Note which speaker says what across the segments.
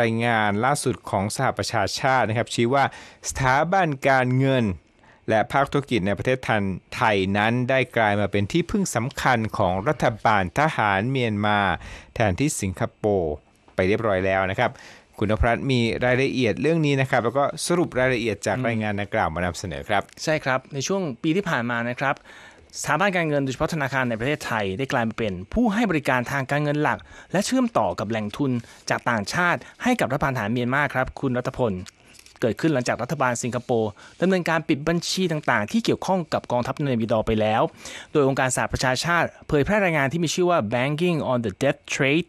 Speaker 1: รายงานล่าสุดของสหประชาชาตินะครับ ชี้ว่าสถาบันการเงิน และภาคธุรกิจในประเทศไทยนั้นได้กลายมาเป็นที่พึ่งสำคัญของรัฐบาลทหารเมียนมา แทนที่สิงคโปร์ไปเรียบร้อยแล้วนะครับ คุณพรัตมีรายละเอียดเรื่องนี้นะครับ แล้วก็สรุปรายละเอียดจากรายงานดังกล่าวมานำเสน
Speaker 2: อครับใช่ครับในช่วงปีที่ผ่านมานะครับสถาบันการเงินโดยเฉพาะธนาคารในประเทศไทยได้กลายมาเป็นผู้ให้บริการทางการเงินหลัก และเชื่อมต่อกับแหล่งทุนจากต่างชาติให้กับรัฐบาลฐานเมียนมาครับคุณรัฐพล เกิดขึ้นหลังจากรัฐบาลสิงคโปร์ดำเนินการปิดบัญชีต่างๆที่เกี่ยวข้องกับกองทัพเนมิดอไปแล้ว โดยองค์การสหประชาชาติเผยแพร่รายงานที่มีชื่อว่า Banking on the Death Trade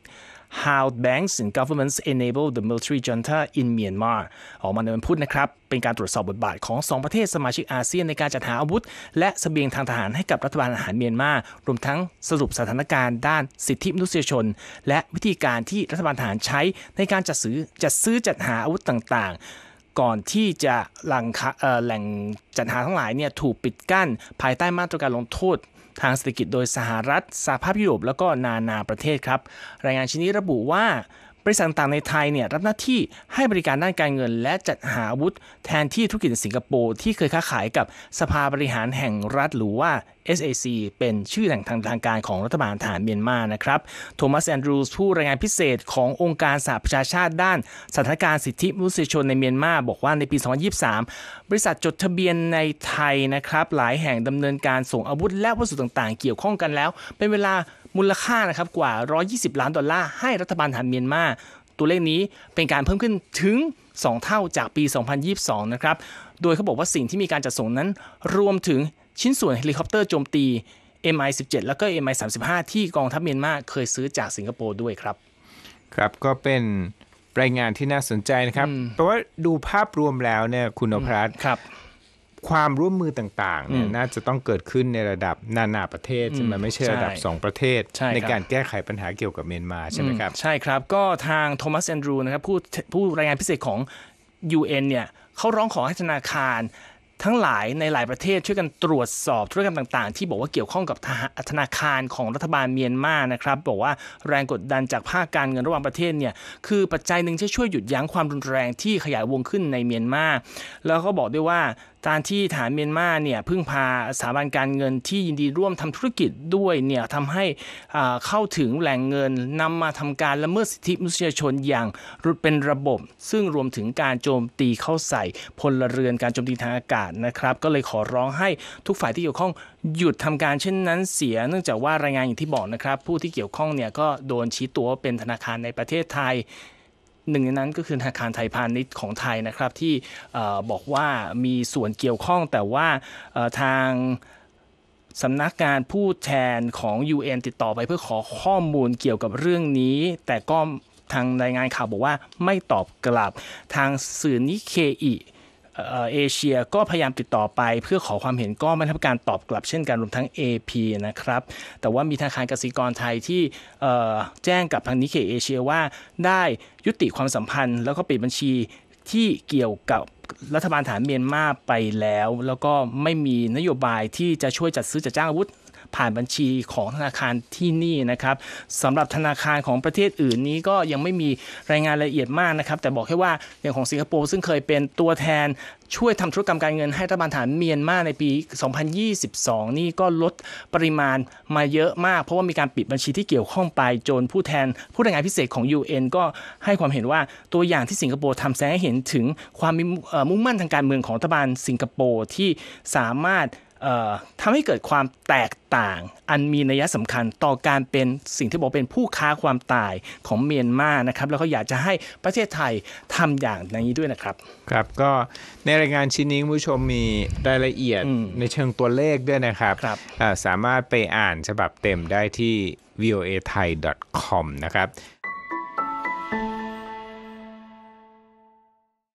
Speaker 2: How Banks and Governments Enable the Military Junta in Myanmar ออกมาในวันพุธนะครับ เป็นการตรวจสอบบทบาทของ 2 ประเทศสมาชิกอาเซียนในการจัดหาอาวุธ และสเสบียงทางทหารให้กับรัฐบาลอาหารเมียนมารวมทั้งสรุปสถานการณ์ด้านสิทธิมนุษยชน และวิธีการที่รัฐบาลทหารใช้ในการจัดซื้อจัดซื้อจัดหาอาวุธต่าง ๆก่อนที่จะหลังแหล่งจัดหาทั้งหลายเนี่ยถูกปิดกั้น ภายใต้มาตรการลงโทษ ทางเศรษฐกิจโดยสหรัฐ สหภาพยุโรปแล้วก็นานาประเทศครับรายงานชิ้นนี้ระบุว่าบริษัทต่างๆในไทยเนี่ยรับหน้าที่ให้บริการด้านการเงินและจัดหาอาวุธแทนที่ธุรกิจสิงคโปร์ที่เคยค้าขายกับสภาบริหารแห่งรัฐหรือว่า SAC เป็นชื่อแหล่งทางทางการของรัฐบาลฐานเมียนมานะครับ โทมัสแอนดรูสผู้รายงานพิเศษขององค์การสหประชาชาติด้าน สถานการณ์สิทธิมนุษยชนในเมียนมา บอกว่าในปี 2023 บริษัทจดทะเบียนในไทยนะครับหลายแห่งดำเนินการส่งอาวุธและวัสดุต่างๆ เกี่ยวข้องกันแล้ว เป็นเวลามูลค่านะครับกว่า 120 ล้านดอลลาร์ให้รัฐบาลทหารเมียนมา ตัวเลขนี้เป็นการเพิ่มขึ้นถึง 2 เท่าจากปี 2022 นะครับโดยเขาบอกว่าสิ่งที่มีการจัดส่งนั้น รวมถึงชิ้นส่วนเฮลิคอปเตอร์โจมตี MI-17 แล้วก็ MI-35 ที่กองทัพเมียนมาเคยซื้อจากสิงคโปร์ด้วยครับ ครับก็เป็นร
Speaker 1: ายงานที่น่าสนใจนะครับเพราะว่าดูภาพรวมแล้วเนี่ยคุณอภรัตับความร่วมมือต่างๆเนี่ยน่าจะต้องเกิดขึ้นในระดับนานาประเทศใช่ไหมไม่ใช่ระดับ2ประเทศใในการแก้ไขปัญหาเกี่ยวกับเมียนมา
Speaker 2: ใช่ไหมครับ ใช่ครับ ก็ทางโทมัสแอนดรูนะครับผู้ผู้รายงานพิเศษของ UN เนี่ยเขาร้องขอให้ธนาคารทั้งหลายในหลายประเทศช่วยกันตรวจสอบธุรกรรมต่างๆ ที่บอกว่าเกี่ยวข้องกับธนาคารของรัฐบาลเมียนมานะครับบอกว่าแรงกดดันจากภาคการเงินระหว่างประเทศเนี่ยคือปัจจัยหนึ่งที่ช่วยหยุดยั้งความรุนแรงที่ขยายวงขึ้นในเมียนมาแล้วก็บอกด้วยว่าการที่ฐานเมียนมาเนี่ยพึ่งพาสถาบันการเงินที่ยินดีร่วมทำธุรกิจด้วยเนี่ยทำให้เข้าถึงแหล่งเงิน นำมาทำการละเมิดสิทธิมนุษยชนอย่างรุดเป็นระบบ ซึ่งรวมถึงการโจมตีเข้าใส่พลเรือนการโจมตีทางอากาศนะครับ ก็เลยขอร้องให้ทุกฝ่ายที่เกี่ยวข้องหยุดทำการเช่นนั้นเสีย เนื่องจากว่ารายงานอย่างที่บอกนะครับ ผู้ที่เกี่ยวข้องเนี่ยก็โดนชี้ตัวเป็นธนาคารในประเทศไทยหนึ่งในนั้นก็คือธนาคารไทยพาณิชย์ของไทยนะครับ ที่บอกว่ามีส่วนเกี่ยวข้องแต่ว่าทางสำนักงานผู้แทนของ UN ติดต่อไปเพื่อขอข้อมูลเกี่ยวกับเรื่องนี้ แต่ก็ทางรายงานข่าวบอกว่าไม่ตอบกลับทางสื่อนิเคอีเอเชียก็พยายามติดต่อไปเพื่อขอความเห็นก็ไม่ทดับการตอบกลับเช่นกันรวมทั้ง AP นะครับแต่ว่ามีธนาคารกสิกรไทยที่แจ้งกับทางนิเคเอเชียว่าได้ยุติความสัมพันธ์แล้วก็ปิดบัญชีที่เกี่ยวกับรัฐบาลฐานเมียนมาไปแล้ว แล้วก็ไม่มีนโยบายที่จะช่วยจัดซื้อจัดจ้างอาวุธผ่านบัญชีของธนาคารที่นี่นะครับสำหรับธนาคารของประเทศอื่นนี้ก็ยังไม่มีรายงานละเอียดมากนะครับ แต่บอกแค่ว่า อย่างของสิงคโปร์ซึ่งเคยเป็นตัวแทนช่วยทำธุรกรรมการเงินให้รัฐบาลฐานเมียนมาในปี 2022 นี่ก็ลดปริมาณมาเยอะมากเพราะว่ามีการปิดบัญชีที่เกี่ยวข้องไปจนผู้แทนผู้รายงานพิเศษของ UN ก็ให้ความเห็นว่าตัวอย่างที่สิงคโปร์ทำแสดงให้เห็นถึงความมุ่งมั่นทางการเมืองของรัฐบาลสิงคโปร์ที่สามารถทำให้เกิดความแตกต่าง อันมีนัยสำคัญต่อการเป็นสิ่งที่บอกเป็นผู้ค้าความตายของเมียนมานะครับแล้วก็อยากจะให้ประเทศไทยทำอย่างนี้ด้วยนะครับ
Speaker 1: ครับก็ในรายงานชิ้นนี้ผู้ชมมีรายละเอียดในเชิงตัวเลขด้วยนะครับรบสามารถไปอ่านฉบับเต็มได้ที่ voa thai com นะครับ